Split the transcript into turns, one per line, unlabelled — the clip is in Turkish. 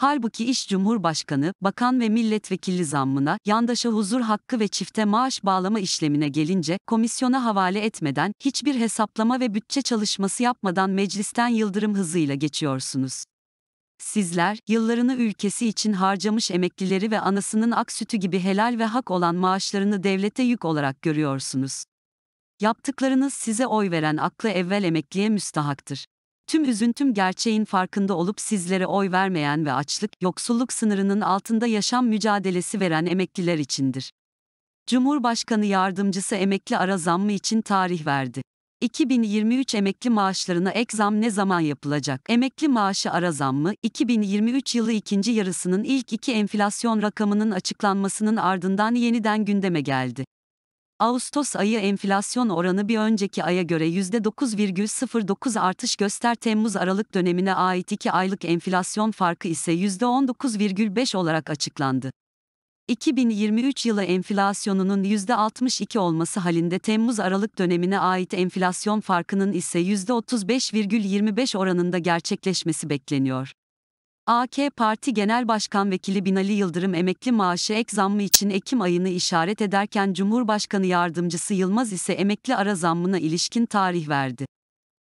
Halbuki iş Cumhurbaşkanı, bakan ve milletvekili zammına, yandaşa huzur hakkı ve çifte maaş bağlama işlemine gelince, komisyona havale etmeden, hiçbir hesaplama ve bütçe çalışması yapmadan meclisten yıldırım hızıyla geçiyorsunuz. Sizler, yıllarını ülkesi için harcamış emeklileri ve anasının ak sütü gibi helal ve hak olan maaşlarını devlete yük olarak görüyorsunuz. Yaptıklarınız size oy veren aklı evvel emekliye müstahaktır. Tüm üzüntüm gerçeğin farkında olup sizlere oy vermeyen ve açlık, yoksulluk sınırının altında yaşam mücadelesi veren emekliler içindir. Cumhurbaşkanı yardımcısı emekli ara zammı için tarih verdi. 2023 emekli maaşlarına ek zam ne zaman yapılacak? Emekli maaşı ara zammı, 2023 yılı ikinci yarısının ilk iki enflasyon rakamının açıklanmasının ardından yeniden gündeme geldi. Ağustos ayı enflasyon oranı bir önceki aya göre %9,09 artış göster Temmuz-Aralık dönemine ait 2 aylık enflasyon farkı ise %19,5 olarak açıklandı. 2023 yılı enflasyonunun %62 olması halinde Temmuz-Aralık dönemine ait enflasyon farkının ise %35,25 oranında gerçekleşmesi bekleniyor. AK Parti Genel Başkan Vekili Binali Yıldırım emekli maaşı ek zammı için Ekim ayını işaret ederken Cumhurbaşkanı Yardımcısı Yılmaz ise emekli ara zammına ilişkin tarih verdi.